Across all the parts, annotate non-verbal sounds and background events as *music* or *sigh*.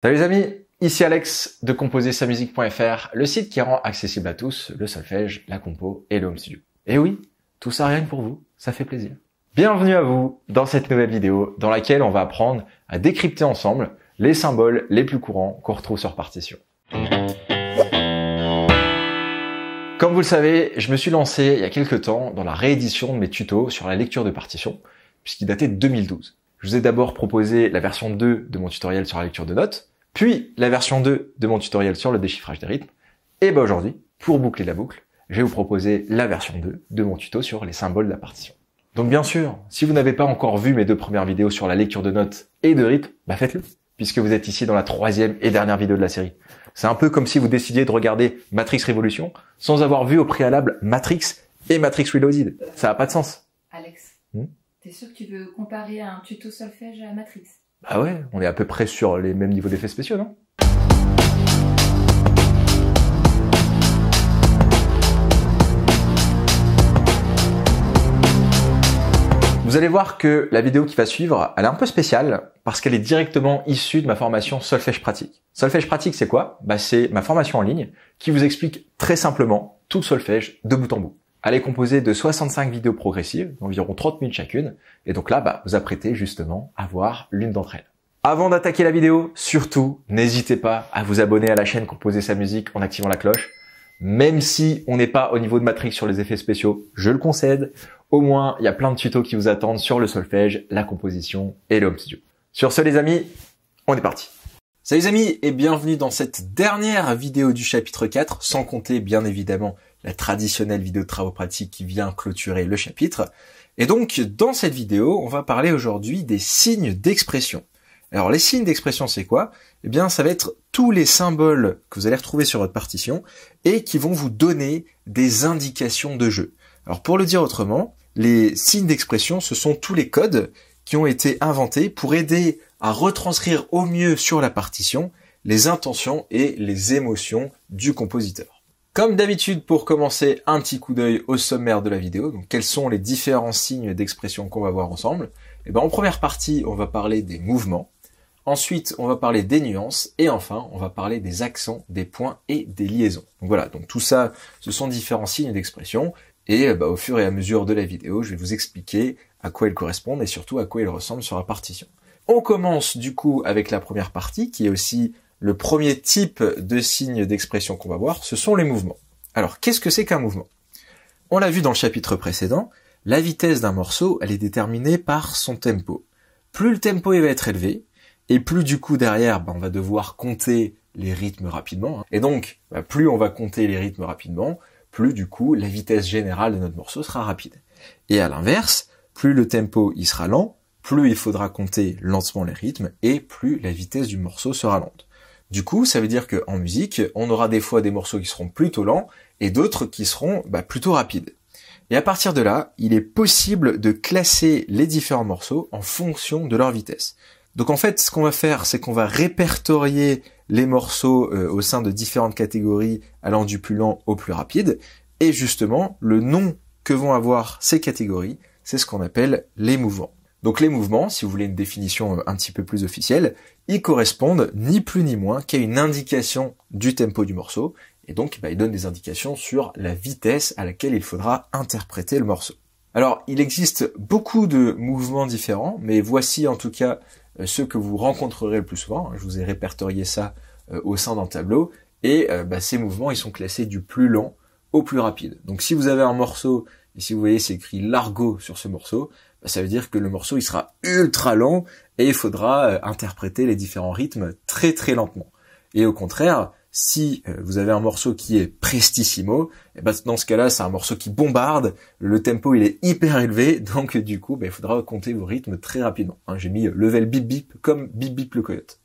Salut les amis, ici Alex de composer-sa-musique.fr, le site qui rend accessible à tous le solfège, la compo et le home studio. Et eh oui, tout ça rien que pour vous, ça fait plaisir. Bienvenue à vous dans cette nouvelle vidéo dans laquelle on va apprendre à décrypter ensemble les symboles les plus courants qu'on retrouve sur partition. Comme vous le savez, je me suis lancé il y a quelques temps dans la réédition de mes tutos sur la lecture de partition, puisqu'il datait de 2012. Je vous ai d'abord proposé la version 2 de mon tutoriel sur la lecture de notes, puis la version 2 de mon tutoriel sur le déchiffrage des rythmes. Et ben aujourd'hui, pour boucler la boucle, je vais vous proposer la version 2 de mon tuto sur les symboles de la partition. Donc bien sûr, si vous n'avez pas encore vu mes deux premières vidéos sur la lecture de notes et de rythmes, bah faites-le, puisque vous êtes ici dans la troisième et dernière vidéo de la série. C'est un peu comme si vous décidiez de regarder Matrix Revolution sans avoir vu au préalable Matrix et Matrix Reloaded. Ça n'a pas de sens. Alex, hmm t'es sûr que tu veux comparer un tuto solfège à Matrix bah ouais, on est à peu près sur les mêmes niveaux d'effets spéciaux, non Vous allez voir que la vidéo qui va suivre, elle est un peu spéciale parce qu'elle est directement issue de ma formation solfège pratique. Solfège pratique, c'est quoi Bah, c'est ma formation en ligne qui vous explique très simplement tout le solfège de bout en bout elle est composée de 65 vidéos progressives, d'environ 30 minutes chacune, et donc là, bah, vous apprêtez justement à voir l'une d'entre elles. Avant d'attaquer la vidéo, surtout, n'hésitez pas à vous abonner à la chaîne Composer sa musique en activant la cloche. Même si on n'est pas au niveau de Matrix sur les effets spéciaux, je le concède, au moins, il y a plein de tutos qui vous attendent sur le solfège, la composition et le studio. Sur ce, les amis, on est parti. Salut les amis et bienvenue dans cette dernière vidéo du chapitre 4, sans compter bien évidemment la traditionnelle vidéo de travaux pratiques qui vient clôturer le chapitre. Et donc, dans cette vidéo, on va parler aujourd'hui des signes d'expression. Alors, les signes d'expression, c'est quoi Eh bien, ça va être tous les symboles que vous allez retrouver sur votre partition et qui vont vous donner des indications de jeu. Alors, pour le dire autrement, les signes d'expression, ce sont tous les codes qui ont été inventés pour aider à retranscrire au mieux sur la partition les intentions et les émotions du compositeur. Comme d'habitude, pour commencer, un petit coup d'œil au sommaire de la vidéo. Donc, quels sont les différents signes d'expression qu'on va voir ensemble eh ben, en première partie, on va parler des mouvements. Ensuite, on va parler des nuances et enfin, on va parler des accents, des points et des liaisons. voilà, donc tout ça, ce sont différents signes d'expression et euh, bah, au fur et à mesure de la vidéo, je vais vous expliquer à quoi ils correspondent et surtout à quoi ils ressemblent sur la partition. On commence du coup avec la première partie qui est aussi le premier type de signe d'expression qu'on va voir, ce sont les mouvements. Alors, qu'est-ce que c'est qu'un mouvement On l'a vu dans le chapitre précédent, la vitesse d'un morceau, elle est déterminée par son tempo. Plus le tempo va être élevé, et plus du coup derrière, ben, on va devoir compter les rythmes rapidement. Hein. Et donc, ben, plus on va compter les rythmes rapidement, plus du coup la vitesse générale de notre morceau sera rapide. Et à l'inverse, plus le tempo il sera lent, plus il faudra compter lentement les rythmes, et plus la vitesse du morceau sera lente. Du coup, ça veut dire qu'en musique, on aura des fois des morceaux qui seront plutôt lents et d'autres qui seront bah, plutôt rapides. Et à partir de là, il est possible de classer les différents morceaux en fonction de leur vitesse. Donc en fait, ce qu'on va faire, c'est qu'on va répertorier les morceaux euh, au sein de différentes catégories allant du plus lent au plus rapide. Et justement, le nom que vont avoir ces catégories, c'est ce qu'on appelle les mouvements. Donc les mouvements, si vous voulez une définition euh, un petit peu plus officielle, ils correspondent ni plus ni moins qu'à une indication du tempo du morceau, et donc bah, ils donnent des indications sur la vitesse à laquelle il faudra interpréter le morceau. Alors il existe beaucoup de mouvements différents, mais voici en tout cas euh, ceux que vous rencontrerez le plus souvent. Je vous ai répertorié ça euh, au sein d'un tableau, et bah, ces mouvements ils sont classés du plus lent au plus rapide. Donc si vous avez un morceau et si vous voyez c'est écrit l'argot sur ce morceau, bah, ça veut dire que le morceau il sera ultra lent et il faudra euh, interpréter les différents rythmes très très lentement. Et au contraire, si euh, vous avez un morceau qui est prestissimo, eh ben, dans ce cas-là, c'est un morceau qui bombarde, le tempo il est hyper élevé, *laughs* donc du coup, bah, il faudra compter vos rythmes très rapidement. Hein, j'ai mis euh, level bip bip comme bip bip le coyote.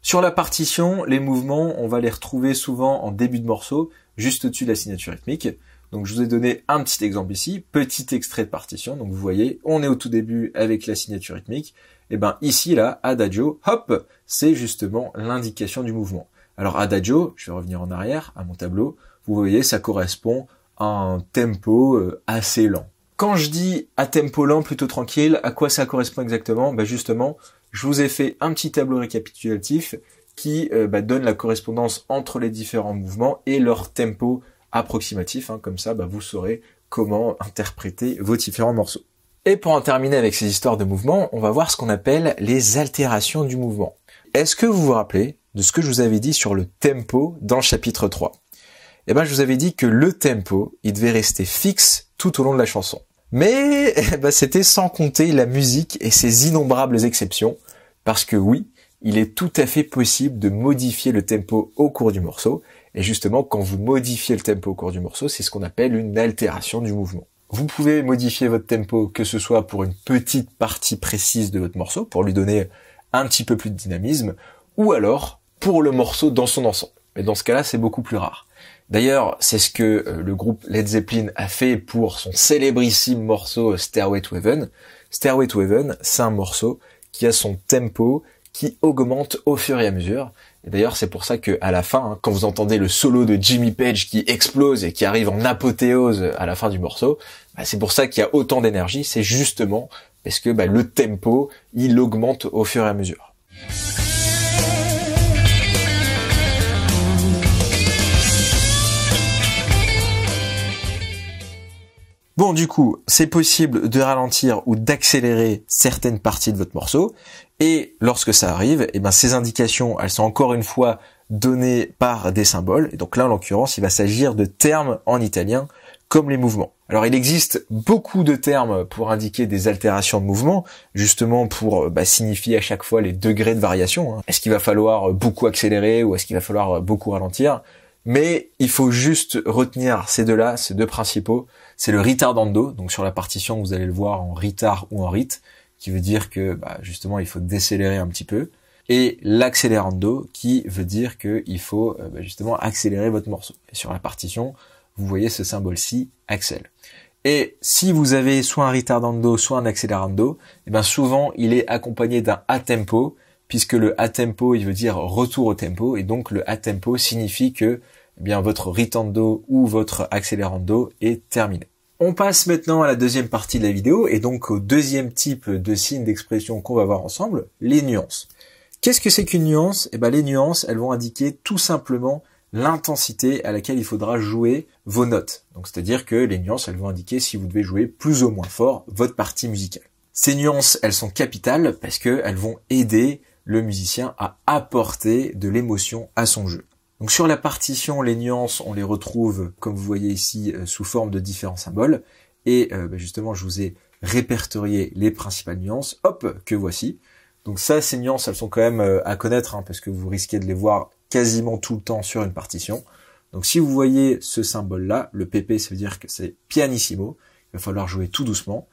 Sur la partition, les mouvements, on va les retrouver souvent en début de morceau, juste au-dessus de la signature rythmique. Donc je vous ai donné un petit exemple ici, petit extrait de partition. Donc vous voyez, on est au tout début avec la signature rythmique. Et eh ben ici là, adagio, hop, c'est justement l'indication du mouvement. Alors adagio, je vais revenir en arrière à mon tableau. Vous voyez, ça correspond à un tempo euh, assez lent. Quand je dis à tempo lent, plutôt tranquille, à quoi ça correspond exactement Ben justement, je vous ai fait un petit tableau récapitulatif qui euh, bah, donne la correspondance entre les différents mouvements et leur tempo approximatif. Hein. comme ça, bah, vous saurez comment interpréter vos différents morceaux. Et pour en terminer avec ces histoires de mouvements, on va voir ce qu'on appelle les altérations du mouvement. Est-ce que vous vous rappelez de ce que je vous avais dit sur le tempo dans le chapitre 3 Eh ben, je vous avais dit que le tempo, il devait rester fixe tout au long de la chanson. Mais *laughs* eh ben, c'était sans compter la musique et ses innombrables exceptions, parce que oui, il est tout à fait possible de modifier le tempo au cours du morceau. Et justement, quand vous modifiez le tempo au cours du morceau, c'est ce qu'on appelle une altération du mouvement. Vous pouvez modifier votre tempo, que ce soit pour une petite partie précise de votre morceau, pour lui donner un petit peu plus de dynamisme, ou alors pour le morceau dans son ensemble. Mais dans ce cas-là, c'est beaucoup plus rare. D'ailleurs, c'est ce que euh, le groupe Led Zeppelin a fait pour son célébrissime morceau Stairway to Heaven. Stairway to Heaven, c'est un morceau qui a son tempo qui augmente au fur et à mesure. d'ailleurs, c'est pour ça que à la fin, hein, quand vous entendez le solo de Jimmy Page qui explose et qui arrive en apothéose à la fin du morceau, bah, c'est pour ça qu'il y a autant d'énergie. C'est justement parce que bah, le tempo, il augmente au fur et à mesure. Bon, du coup, c'est possible de ralentir ou d'accélérer certaines parties de votre morceau, et lorsque ça arrive, eh ben, ces indications, elles sont encore une fois données par des symboles. Et donc là, en l'occurrence, il va s'agir de termes en italien comme les mouvements. Alors il existe beaucoup de termes pour indiquer des altérations de mouvement, justement pour euh, bah, signifier à chaque fois les degrés de variation. Hein. Est-ce qu'il va falloir beaucoup accélérer ou est-ce qu'il va falloir beaucoup ralentir mais il faut juste retenir ces deux-là, ces deux principaux. C'est le ritardando, donc sur la partition vous allez le voir en ritard ou en rite, qui veut dire que bah, justement il faut décélérer un petit peu, et l'accélérando qui veut dire qu'il faut euh, bah, justement accélérer votre morceau. Et sur la partition, vous voyez ce symbole-ci, accel. Et si vous avez soit un ritardando, soit un accélérando, et eh bien souvent il est accompagné d'un a tempo, puisque le a tempo il veut dire retour au tempo, et donc le a tempo signifie que eh bien votre ritando ou votre accélérando est terminé. On passe maintenant à la deuxième partie de la vidéo et donc au deuxième type de signes d'expression qu'on va voir ensemble, les nuances. Qu'est-ce que c'est qu'une nuance Eh ben les nuances, elles vont indiquer tout simplement l'intensité à laquelle il faudra jouer vos notes. Donc c'est-à-dire que les nuances, elles vont indiquer si vous devez jouer plus ou moins fort votre partie musicale. Ces nuances, elles sont capitales parce qu'elles vont aider le musicien à apporter de l'émotion à son jeu. Donc sur la partition, les nuances, on les retrouve, comme vous voyez ici, euh, sous forme de différents symboles. Et euh, bah, justement, je vous ai répertorié les principales nuances. Hop, que voici. Donc ça, ces nuances, elles sont quand même euh, à connaître, hein, parce que vous risquez de les voir quasiment tout le temps sur une partition. Donc si vous voyez ce symbole-là, le PP, ça veut dire que c'est pianissimo. Il va falloir jouer tout doucement.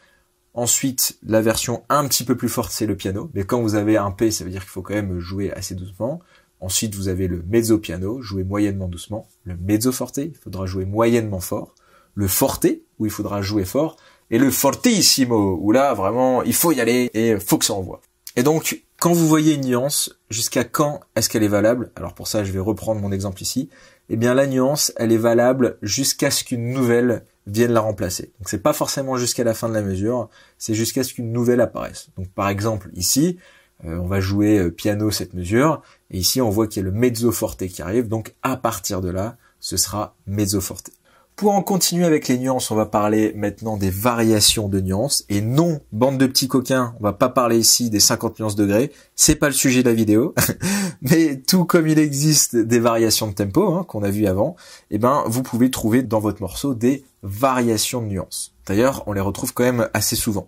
Ensuite, la version un petit peu plus forte, c'est le piano. Mais quand vous avez un P, ça veut dire qu'il faut quand même jouer assez doucement. Ensuite, vous avez le mezzo piano, jouer moyennement doucement. Le mezzo forte, il faudra jouer moyennement fort. Le forte, où il faudra jouer fort. Et le fortissimo, où là, vraiment, il faut y aller et faut que ça envoie. Et donc, quand vous voyez une nuance, jusqu'à quand est-ce qu'elle est valable Alors pour ça, je vais reprendre mon exemple ici. Eh bien, la nuance, elle est valable jusqu'à ce qu'une nouvelle vienne la remplacer. Donc c'est pas forcément jusqu'à la fin de la mesure, c'est jusqu'à ce qu'une nouvelle apparaisse. Donc par exemple ici, euh, on va jouer euh, piano cette mesure, et ici, on voit qu'il y a le mezzo forte qui arrive, donc à partir de là, ce sera mezzo forte. Pour en continuer avec les nuances, on va parler maintenant des variations de nuances. Et non, bande de petits coquins, on va pas parler ici des 50 nuances degrés. C'est pas le sujet de la vidéo. *laughs* Mais tout comme il existe des variations de tempo, hein, qu'on a vu avant, eh ben, vous pouvez trouver dans votre morceau des variations de nuances. D'ailleurs, on les retrouve quand même assez souvent.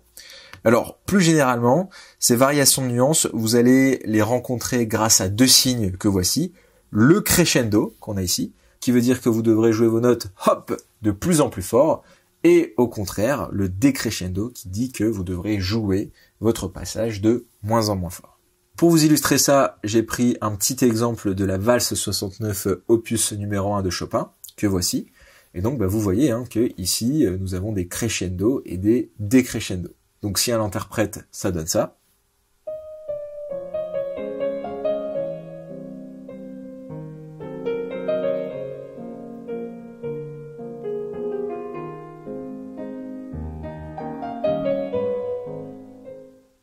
Alors, plus généralement, ces variations de nuances, vous allez les rencontrer grâce à deux signes que voici. Le crescendo, qu'on a ici, qui veut dire que vous devrez jouer vos notes, hop, de plus en plus fort, et au contraire, le decrescendo, qui dit que vous devrez jouer votre passage de moins en moins fort. Pour vous illustrer ça, j'ai pris un petit exemple de la valse 69 opus numéro 1 de Chopin, que voici. Et donc, bah, vous voyez qu'ici, hein, que ici, euh, nous avons des crescendo et des decrescendo. Donc si elle interprète, ça donne ça.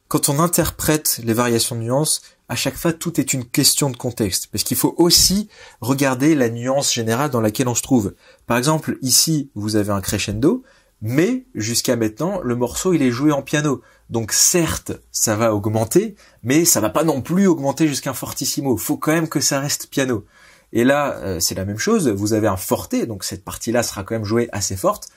Quand on interprète les variations de nuances, à chaque fois, tout est une question de contexte, parce qu'il faut aussi regarder la nuance générale dans laquelle on se trouve. Par exemple, ici, vous avez un crescendo, mais jusqu'à maintenant, le morceau, il est joué en piano. Donc certes, ça va augmenter, mais ça va pas non plus augmenter jusqu'à un fortissimo. Faut quand même que ça reste piano. Et là, euh, c'est la même chose. Vous avez un forte, donc cette partie-là sera quand même jouée assez forte.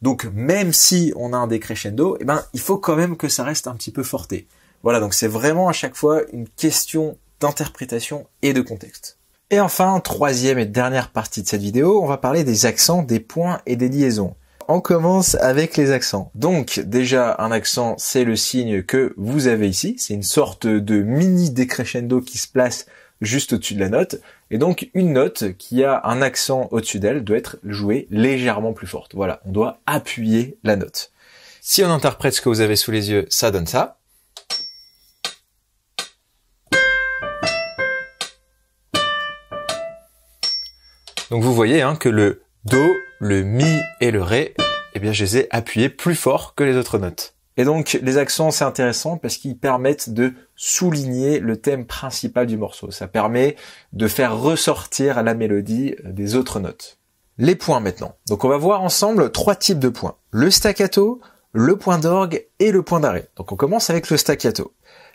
Donc même si on a un décrescendo, eh ben il faut quand même que ça reste un petit peu forté. Voilà, donc c'est vraiment à chaque fois une question d'interprétation et de contexte. Et enfin, troisième et dernière partie de cette vidéo, on va parler des accents, des points et des liaisons on commence avec les accents. Donc déjà, un accent, c'est le signe que vous avez ici. C'est une sorte de mini décrescendo qui se place juste au-dessus de la note. Et donc une note qui a un accent au-dessus d'elle doit être jouée légèrement plus forte. Voilà, on doit appuyer la note. Si on interprète ce que vous avez sous les yeux, ça donne ça. Donc vous voyez hein, que le Do, le Mi et le Ré eh bien je les ai appuyés plus fort que les autres notes. Et donc les accents c'est intéressant parce qu'ils permettent de souligner le thème principal du morceau. Ça permet de faire ressortir la mélodie euh, des autres notes. Les points maintenant. Donc on va voir ensemble trois types de points. Le staccato, le point d'orgue et le point d'arrêt. Donc on commence avec le staccato.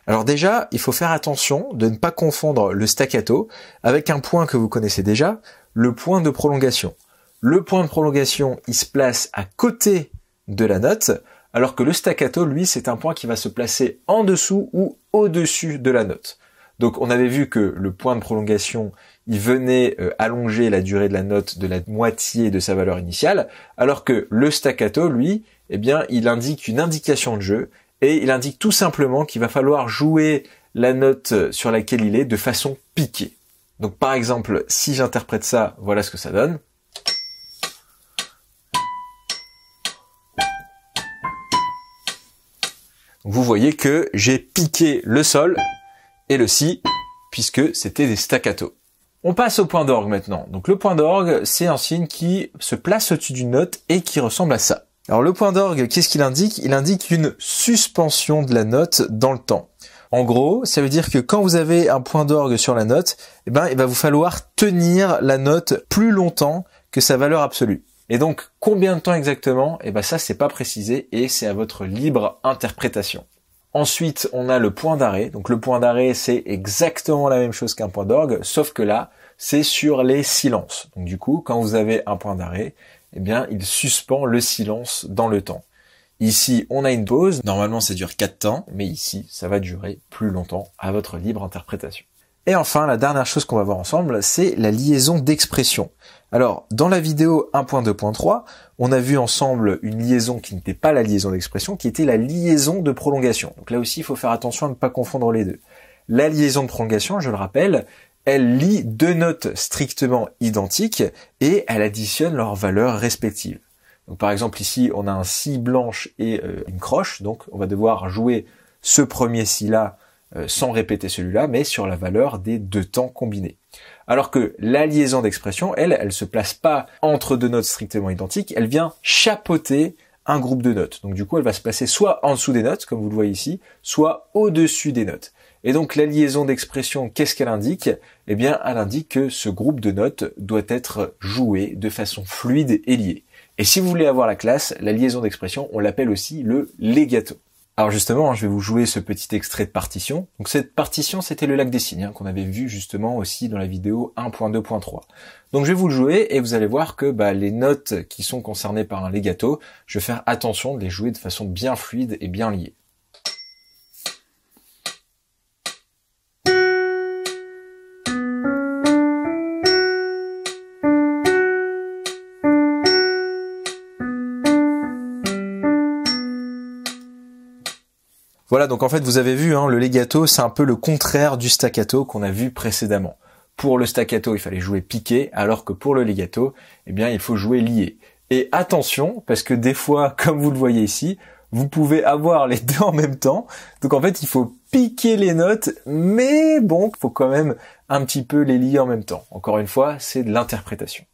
Alors déjà, il faut faire attention de ne pas confondre le staccato avec un point que vous connaissez déjà, le point de prolongation le point de prolongation, il se place à côté de la note, alors que le staccato, lui, c'est un point qui va se placer en dessous ou au-dessus de la note. Donc on avait vu que le point de prolongation, il venait euh, allonger la durée de la note de la moitié de sa valeur initiale, alors que le staccato, lui, eh bien, il indique une indication de jeu et il indique tout simplement qu'il va falloir jouer la note sur laquelle il est de façon piquée. Donc par exemple, si j'interprète ça, voilà ce que ça donne. vous voyez que j'ai piqué le sol et le si, puisque c'était des staccato. On passe au point d'orgue maintenant. Donc le point d'orgue, c'est un signe qui se place au-dessus d'une note et qui ressemble à ça. Alors le point d'orgue, qu'est-ce qu'il indique Il indique une suspension de la note dans le temps. En gros, ça veut dire que quand vous avez un point d'orgue sur la note, eh ben, il va vous falloir tenir la note plus longtemps que sa valeur absolue. Et donc, combien de temps exactement Eh bien ça, c'est pas précisé et c'est à votre libre interprétation. Ensuite, on a le point d'arrêt. Donc le point d'arrêt, c'est exactement la même chose qu'un point d'orgue, sauf que là, c'est sur les silences. Donc du coup, quand vous avez un point d'arrêt, eh bien, il suspend le silence dans le temps. Ici, on a une pause. Normalement, ça dure 4 temps, mais ici, ça va durer plus longtemps à votre libre interprétation. Et enfin, la dernière chose qu'on va voir ensemble, c'est la liaison d'expression. Alors, dans la vidéo 1.2.3, on a vu ensemble une liaison qui n'était pas la liaison d'expression, qui était la liaison de prolongation. Donc là aussi, il faut faire attention à ne pas confondre les deux. La liaison de prolongation, je le rappelle, elle lit deux notes strictement identiques et elle additionne leurs valeurs respectives. Donc par exemple ici, on a un si blanche et euh, une croche, donc on va devoir jouer ce premier si là euh, sans répéter celui-là, mais sur la valeur des deux temps combinés. Alors que la liaison d'expression, elle, elle se place pas entre deux notes strictement identiques, elle vient chapeauter un groupe de notes. Donc du coup, elle va se placer soit en dessous des notes, comme vous le voyez ici, soit au-dessus des notes. Et donc la liaison d'expression, qu'est-ce qu'elle indique Eh bien, elle indique que ce groupe de notes doit être joué de façon fluide et liée. Et si vous voulez avoir la classe, la liaison d'expression, on l'appelle aussi le legato. Alors justement, hein, je vais vous jouer ce petit extrait de partition. Donc cette partition, c'était le lac des signes, hein, qu'on avait vu justement aussi dans la vidéo 1.2.3. Donc je vais vous le jouer et vous allez voir que bah, les notes qui sont concernées par un legato, je vais faire attention de les jouer de façon bien fluide et bien liée. Voilà, donc en fait, vous avez vu, hein, le legato, c'est un peu le contraire du staccato qu'on a vu précédemment. Pour le staccato, il fallait jouer piqué, alors que pour le legato, eh bien, il faut jouer lié. Et attention, parce que des fois, *laughs* comme vous le voyez ici, vous pouvez avoir les deux en même temps. Donc en fait, il faut piquer les notes, mais bon, il faut quand même un petit peu les lier en même temps. Encore une fois, c'est de l'interprétation.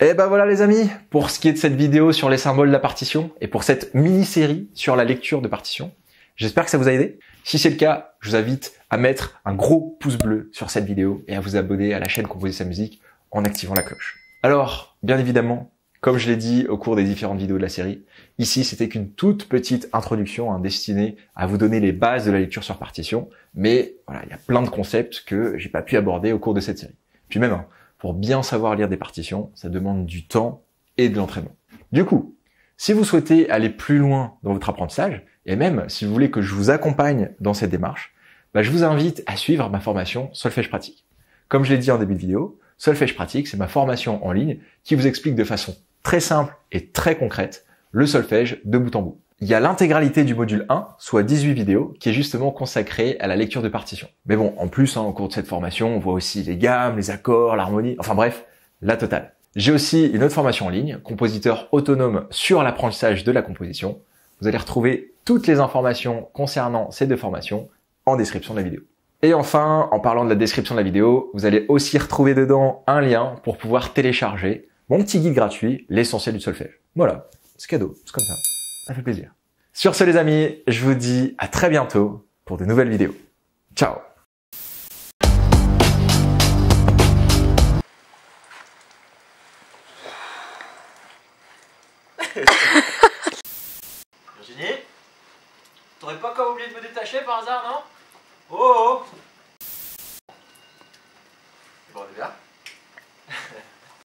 Et eh ben voilà les amis, pour ce qui est de cette vidéo sur les symboles de la partition et pour cette mini-série sur la lecture de partition, J'espère que ça vous a aidé. Si c'est le cas, je vous invite à mettre un gros pouce bleu sur cette vidéo et à vous abonner à la chaîne Composer sa musique en activant la cloche. Alors, bien évidemment, comme je l'ai dit au cours des différentes vidéos de la série, ici c'était qu'une toute petite introduction hein, destinée à vous donner les bases de la lecture sur partition, mais voilà, il y a plein de concepts que j'ai pas pu aborder au cours de cette série. Puis même, pour bien savoir lire des partitions, ça demande du temps et de l'entraînement. Du coup, si vous souhaitez aller plus loin dans votre apprentissage, et même si vous voulez que je vous accompagne dans cette démarche, bah, je vous invite à suivre ma formation Solfège pratique. Comme je l'ai dit en début de vidéo, Solfège pratique, c'est ma formation en ligne qui vous explique de façon très simple et très concrète le solfège de bout en bout. Il y a l'intégralité du module 1, soit 18 vidéos, qui est justement consacrée à la lecture de partitions. Mais bon, en plus, hein, au cours de cette formation, on voit aussi les gammes, les accords, l'harmonie, enfin bref, la totale. J'ai aussi une autre formation en ligne, compositeur autonome sur l'apprentissage de la composition. Vous allez retrouver toutes les informations concernant ces deux formations en description de la vidéo. Et enfin, en parlant de la description de la vidéo, vous allez aussi retrouver dedans un lien pour pouvoir télécharger mon petit guide gratuit, l'essentiel du solfège. Voilà, c'est cadeau, c'est comme ça. Ça fait plaisir. Sur ce les amis, je vous dis à très bientôt pour de nouvelles vidéos. Ciao